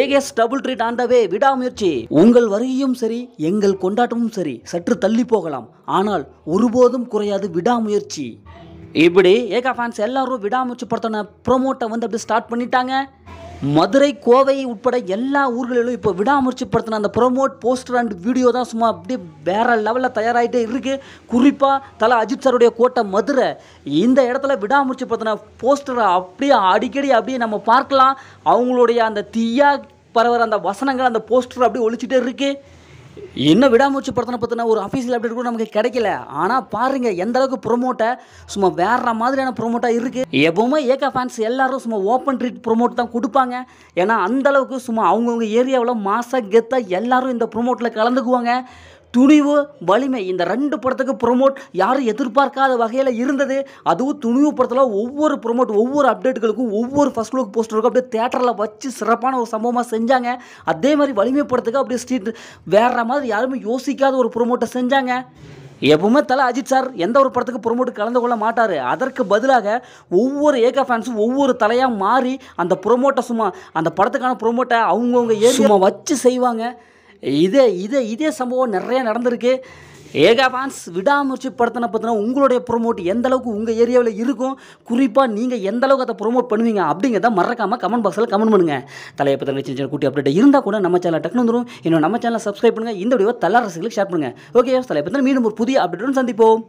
ஏகேஸ் double treat ஆண்டவே விடாமுயற்சி உங்கள் வருகையும் சரி எங்கள் கொண்டாட்டமும் சரி சற்று தள்ளி போகலாம் ஆனால் ஒருபோதும் குறையாது விடாமுயற்சி இப்படி ஏகா ஃபேன்ஸ் எல்லாரும் விடாமுயற்சி படத்தின ப்ரோமோட்டை வந்து அப்படி ஸ்டார்ட் பண்ணிட்டாங்க மதுரை கோவை உட்பட எல்லா ஊர்களிலும் இப்போ விடாமுயற்சி படுத்தின அந்த ப்ரொமோட் போஸ்டர் அண்ட் வீடியோ தான் சும்மா அப்படியே வேறு லெவலில் தயாராகிட்டே இருக்குது குறிப்பாக தலை அஜித் சாருடைய கோட்டை மதுரை இந்த இடத்துல விடாமுயற்சி படுத்தின போஸ்டரை அப்படியே அடிக்கடி அப்படியே நம்ம பார்க்கலாம் அவங்களுடைய அந்த தீயாக பரவுற அந்த வசனங்கள் அந்த போஸ்டர் அப்படியே ஒழிச்சிட்டே இருக்குது இன்னும் விடாமூச்சு படத்தனை பார்த்தினா ஒரு அஃபீஷியல் அப்டேட் கூட நமக்கு கிடைக்கல ஆனால் பாருங்க எந்த அளவுக்கு ப்ரொமோட்டை சும்மா வேற மாதிரியான ப்ரொமோட்டாக இருக்குது எப்பவுமே ஏகா ஃபேன்ஸ் எல்லாரும் சும்மா ஓப்பன் ட்ரீட் ப்ரொமோட் தான் கொடுப்பாங்க ஏன்னா அந்தளவுக்கு சும்மா அவங்கவுங்க ஏரியாவில் மாசாக கெத்தாக எல்லாரும் இந்த ப்ரொமோட்டில் கலந்துக்குவாங்க துணிவு வலிமை இந்த ரெண்டு படத்துக்கு ப்ரொமோட் யாரும் எதிர்பார்க்காத வகையில் இருந்தது அதுவும் துணிவு படத்தில் ஒவ்வொரு ப்ரொமோட் ஒவ்வொரு அப்டேட்டுகளுக்கும் ஒவ்வொரு ஃபஸ்ட் லுக் போஸ்டருக்கும் அப்படியே தேட்டரில் வச்சு சிறப்பான ஒரு சம்பவமாக செஞ்சாங்க அதே மாதிரி வலிமை படத்துக்கு அப்படியே ஸ்ட்ரீட் வேற மாதிரி யாருமே யோசிக்காத ஒரு ப்ரொமோட்டை செஞ்சாங்க எப்பவுமே தலை அஜித் சார் எந்த ஒரு படத்துக்கு ப்ரொமோட் கலந்து கொள்ள மாட்டார் அதற்கு பதிலாக ஒவ்வொரு ஏகா ஃபேன்ஸும் ஒவ்வொரு தலையாக மாறி அந்த ப்ரொமோட்டை சும்மா அந்த படத்துக்கான ப்ரொமோட்டை அவங்கவுங்க ஏ சும்மா வச்சு செய்வாங்க இதே இதே இதே சம்பவம் நிறைய நடந்திருக்கு ஏகா ஃபேன்ஸ் விடாமுயற்சி படத்தினை பற்றினா உங்களுடைய ப்ரொமோட் எந்த அளவுக்கு உங்கள் ஏரியாவில் இருக்கும் குறிப்பாக நீங்கள் எந்த அளவுக்கு அதை ப்ரொமோட் பண்ணுவீங்க அப்படிங்கிறத மறக்காமல் கமெண்ட் பாக்ஸில் கமெண்ட் பண்ணுங்கள் தலையை பற்றி சின்ன சின்ன குட்டி அப்டேட் இருந்தால் கூட நம்ம சேனல் டக்குனு வந்துடும் இன்னும் நம்ம சேனலை சப்ஸ்கிரைப் பண்ணுங்கள் இந்த வீடியோ தலை ரசிகளுக்கு ஷேர் பண்ணுங்கள் ஓகே தலையை பற்றி மீண்டும் ஒரு புதிய அப்டேட்டும் சந்திப்போம்